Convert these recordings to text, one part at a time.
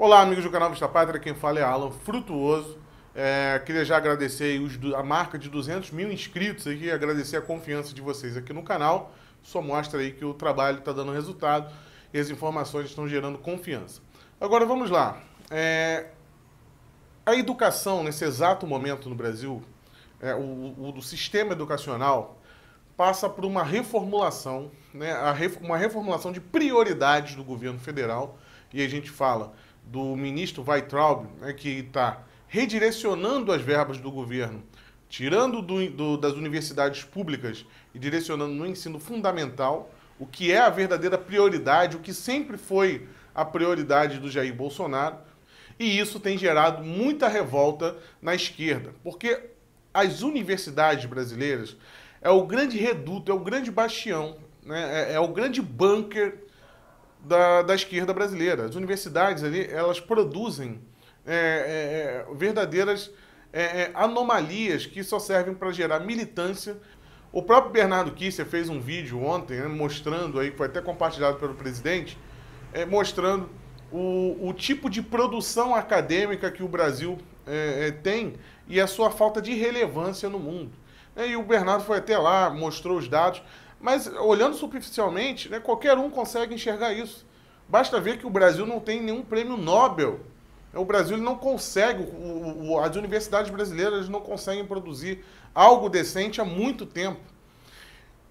Olá, amigos do canal Vista Pátria, quem fala é Alan Frutuoso. É, queria já agradecer os, a marca de 200 mil inscritos aqui, agradecer a confiança de vocês aqui no canal. Só mostra aí que o trabalho está dando resultado e as informações estão gerando confiança. Agora vamos lá. É, a educação, nesse exato momento no Brasil, é, o, o, o sistema educacional passa por uma reformulação, né, a, uma reformulação de prioridades do governo federal. E a gente fala do ministro Weitraub, né, que está redirecionando as verbas do governo, tirando do, do, das universidades públicas e direcionando no ensino fundamental, o que é a verdadeira prioridade, o que sempre foi a prioridade do Jair Bolsonaro. E isso tem gerado muita revolta na esquerda, porque as universidades brasileiras é o grande reduto, é o grande bastião, né? é, é o grande bunker da, da esquerda brasileira. As universidades ali, elas produzem é, é, é verdadeiras é, é, anomalias que só servem para gerar militância. O próprio Bernardo Kisser fez um vídeo ontem né, mostrando aí, foi até compartilhado pelo presidente, é, mostrando o, o, tipo de produção acadêmica que o Brasil tem e a sua falta de relevância no mundo. E o Bernardo foi até lá, mostrou os dados. Mas olhando superficialmente, né, qualquer um consegue enxergar isso. Basta ver que o Brasil não tem nenhum prêmio Nobel. O Brasil não consegue, o, o, as universidades brasileiras não conseguem produzir algo decente há muito tempo.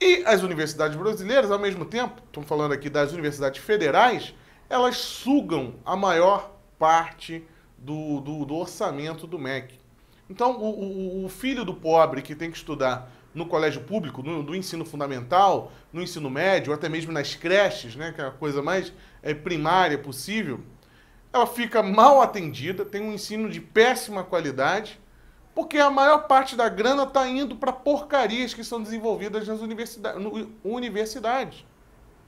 E as universidades brasileiras, ao mesmo tempo, estamos falando aqui das universidades federais, elas sugam a maior parte do, do, do orçamento do MEC. Então, o, o filho do pobre que tem que estudar no colégio público, no, do ensino fundamental, no ensino médio, até mesmo nas creches, né, que é a coisa mais é, primária possível, ela fica mal atendida, tem um ensino de péssima qualidade, porque a maior parte da grana está indo para porcarias que são desenvolvidas nas universidades, universidades.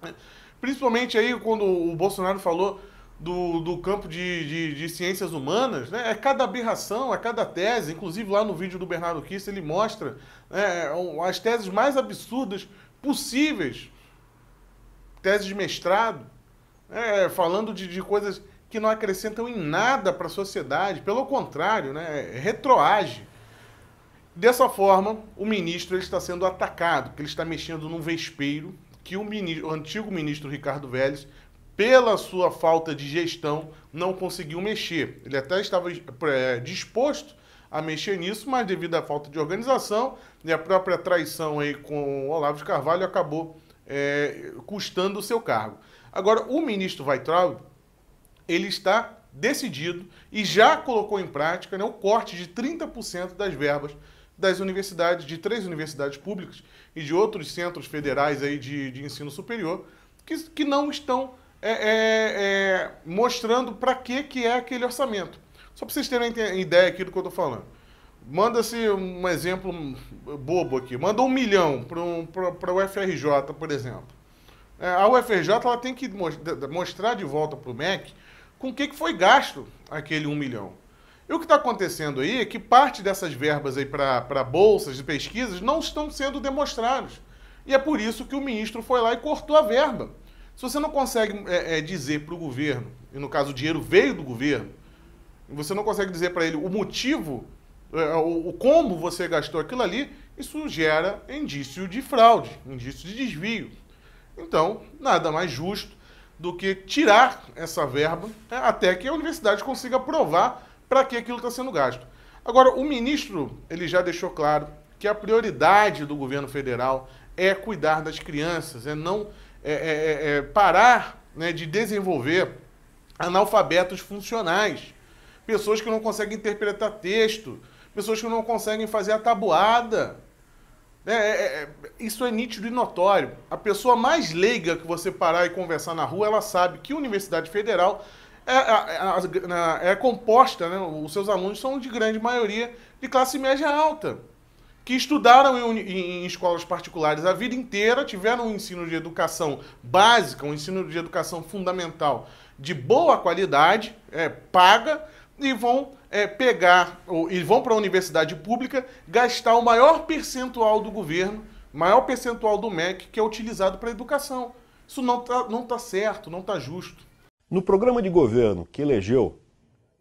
Né. Principalmente aí quando o Bolsonaro falou do, do campo de, de, de, ciências humanas, né? é cada aberração, é cada tese. Inclusive, lá no vídeo do Bernardo Kiss, ele mostra né, as teses mais absurdas possíveis. Teses de mestrado, né, falando de, de coisas que não acrescentam em nada para a sociedade, pelo contrário, né, é, retroage. Dessa forma, o ministro ele está sendo atacado, porque ele está mexendo num vespeiro que o, ministro, o antigo ministro Ricardo Vélez pela sua falta de gestão, não conseguiu mexer. Ele até estava é, disposto a mexer nisso, mas devido à falta de organização e à própria traição aí com o Olavo de Carvalho, acabou é, custando o seu cargo. Agora, o ministro Weitraub, ele está decidido e já colocou em prática né, o corte de 30% das verbas das universidades, de três universidades públicas e de outros centros federais aí de, de ensino superior, que, que não estão é, é, é, mostrando para que, que é aquele orçamento. Só para vocês terem ideia aqui do que eu estou falando. Manda-se um exemplo bobo aqui. Manda um milhão para o UFRJ, por exemplo. É, a UFRJ ela tem que mostrar de volta para o MEC com o que, que foi gasto aquele um milhão. E o que está acontecendo aí é que parte dessas verbas aí para bolsas de pesquisas não estão sendo demonstradas. E é por isso que o ministro foi lá e cortou a verba. Se você não consegue é, é, dizer para o governo, e no caso o dinheiro veio do governo, você não consegue dizer para ele o motivo, é, o, o como você gastou aquilo ali, isso gera indício de fraude, indício de desvio. Então, nada mais justo do que tirar essa verba até que a universidade consiga provar para que aquilo está sendo gasto. Agora, o ministro ele já deixou claro que a prioridade do governo federal é cuidar das crianças, é não é é, é, é, parar né, de desenvolver analfabetos funcionais, pessoas que não conseguem interpretar texto, pessoas que não conseguem fazer a tabuada. É, é isso é nítido e notório. A pessoa mais leiga que você parar e conversar na rua, ela sabe que a Universidade Federal é, é, é, é composta, né? os seus alunos são de grande maioria de classe média alta que estudaram em, em, escolas particulares a vida inteira, tiveram um ensino de educação básica, um ensino de educação fundamental de boa qualidade, é, paga, e vão é, pegar, ou, e vão para a universidade pública gastar o maior percentual do governo, maior percentual do MEC que é utilizado para a educação. Isso não está não tá certo, não está justo. No programa de governo que elegeu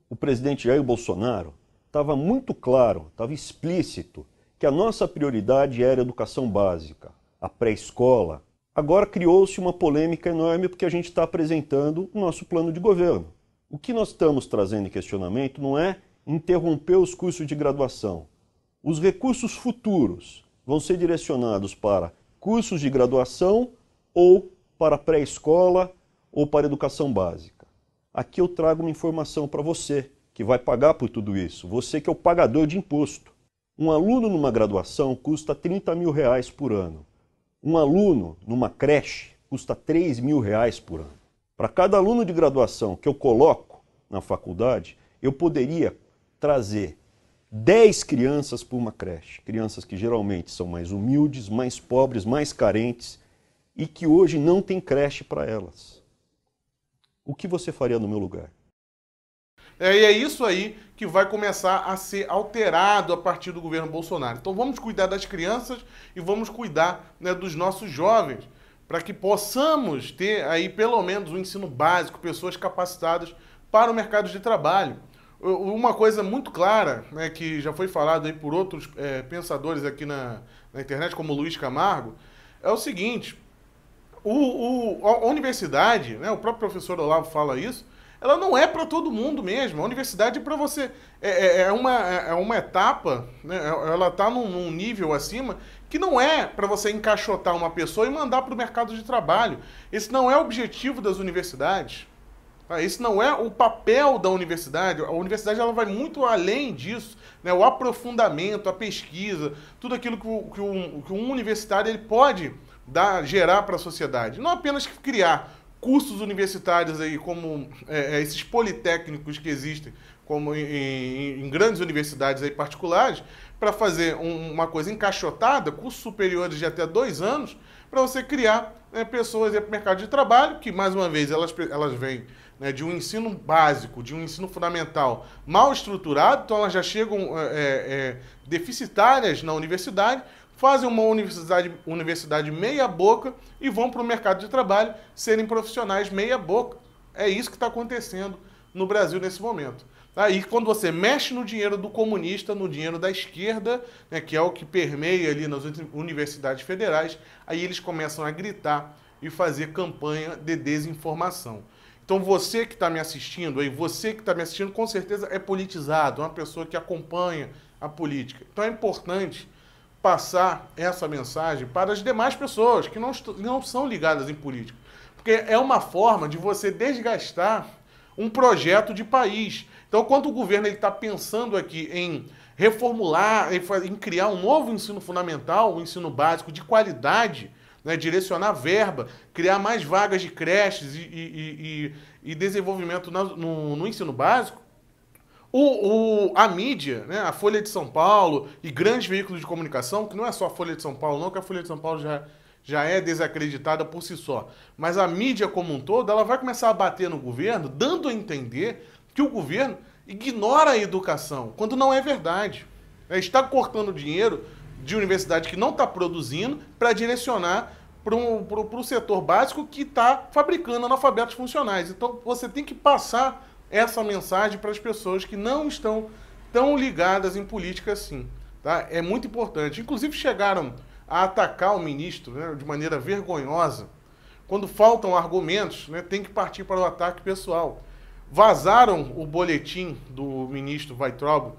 o presidente Jair Bolsonaro, estava muito claro, estava explícito que a nossa prioridade era a educação básica, a pré-escola, agora criou-se uma polêmica enorme porque a gente está apresentando o nosso plano de governo. O que nós estamos trazendo em questionamento não é interromper os cursos de graduação. Os recursos futuros vão ser direcionados para cursos de graduação ou para pré-escola ou para educação básica. Aqui eu trago uma informação para você que vai pagar por tudo isso, você que é o pagador de imposto. Um aluno numa graduação custa 30 mil reais por ano. Um aluno numa creche custa 3 mil reais por ano. Para cada aluno de graduação que eu coloco na faculdade, eu poderia trazer 10 crianças para uma creche. Crianças que geralmente são mais humildes, mais pobres, mais carentes e que hoje não tem creche para elas. O que você faria no meu lugar? É, e é isso aí que vai começar a ser alterado a partir do governo Bolsonaro. Então vamos cuidar das crianças e vamos cuidar né, dos nossos jovens, para que possamos ter aí pelo menos um ensino básico, pessoas capacitadas para o mercado de trabalho. Uma coisa muito clara, né, que já foi falado aí por outros é, pensadores aqui na, na internet, como Luiz Camargo, é o seguinte: o, o, a universidade, né, o próprio professor Olavo fala isso, ela não é para todo mundo mesmo. A universidade é para você. É, é, uma, é, é uma etapa, né? É, ela está num, num, nível acima que não é para você encaixotar uma pessoa e mandar para o mercado de trabalho. Esse não é o objetivo das universidades. Tá? Esse não é o papel da universidade. A universidade ela vai muito além disso. Né? O aprofundamento, a pesquisa, tudo aquilo que, o, que, um, que um universitário ele pode dar, gerar para a sociedade. Não apenas criar cursos universitários aí, como é, é, esses politécnicos que existem, como em, em, em grandes universidades aí particulares, para fazer um, uma coisa encaixotada, cursos superiores de até dois anos, para você criar né, pessoas para o mercado de trabalho, que mais uma vez elas, elas vêm né, de um ensino básico, de um ensino fundamental mal estruturado, então elas já chegam é, é, é deficitárias na universidade, fazem uma universidade, universidade meia-boca e vão para o mercado de trabalho serem profissionais meia-boca. É isso que está acontecendo no Brasil nesse momento. Aí, tá? quando você mexe no dinheiro do comunista, no dinheiro da esquerda, né, que é o que permeia ali nas universidades federais, aí eles começam a gritar e fazer campanha de desinformação. Então, você que está me assistindo, aí, você que está me assistindo, com certeza é politizado, é uma pessoa que acompanha a política. Então, é importante passar essa mensagem para as demais pessoas que não, não são ligadas em política. Porque é uma forma de você desgastar um projeto de país. Então, quando o governo está pensando aqui em reformular, em criar um novo ensino fundamental, um ensino básico de qualidade, né, direcionar verba, criar mais vagas de creches e, e, e, e desenvolvimento no, no, no ensino básico, o, o, a mídia, né, a Folha de São Paulo e grandes veículos de comunicação, que não é só a Folha de São Paulo, não, que a Folha de São Paulo já, já é desacreditada por si só, mas a mídia como um todo, ela vai começar a bater no governo, dando a entender que o governo ignora a educação, quando não é verdade. É, está cortando dinheiro de universidade que não está produzindo para direcionar para o setor básico que está fabricando analfabetos funcionais. Então você tem que passar essa mensagem para as pessoas que não estão tão ligadas em política assim. Tá? É muito importante. Inclusive, chegaram a atacar o ministro né, de maneira vergonhosa. Quando faltam argumentos, né, tem que partir para o ataque pessoal. Vazaram o boletim do ministro Weitraub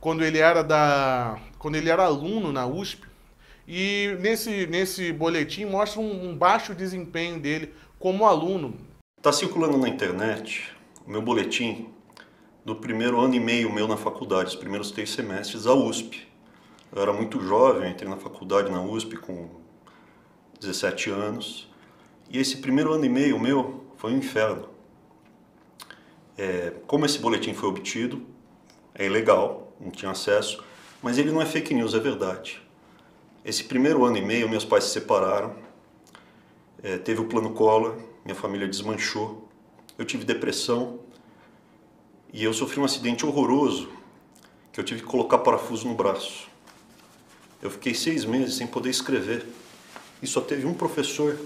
quando ele era, da, quando ele era aluno na USP. E nesse, nesse boletim mostra um, um baixo desempenho dele como aluno. Está circulando na internet meu boletim do primeiro ano e meio meu na faculdade, os primeiros três semestres da USP. Eu era muito jovem, entrei na faculdade na USP com 17 anos. E esse primeiro ano e meio meu foi um inferno. É, como esse boletim foi obtido, é ilegal, não tinha acesso, mas ele não é fake news, é verdade. Esse primeiro ano e meio, meus pais se separaram, é, teve o plano Collor, minha família desmanchou eu tive depressão e eu sofri um acidente horroroso que eu tive que colocar parafuso no braço. Eu fiquei seis meses sem poder escrever e só teve um professor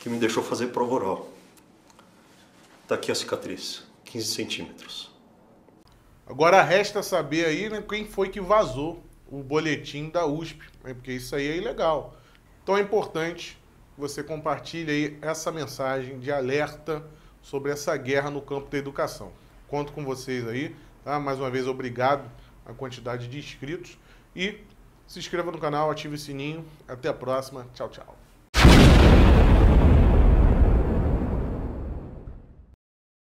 que me deixou fazer prova oral. Tá aqui a cicatriz, 15 centímetros. Agora resta saber aí né, quem foi que vazou o boletim da USP, né, porque isso aí é ilegal. Então é importante você compartilhe aí essa mensagem de alerta sobre essa guerra no campo da educação. Conto com vocês aí, tá? Mais uma vez, obrigado a quantidade de inscritos e se inscreva no canal, ative o sininho. Até a próxima. Tchau, tchau.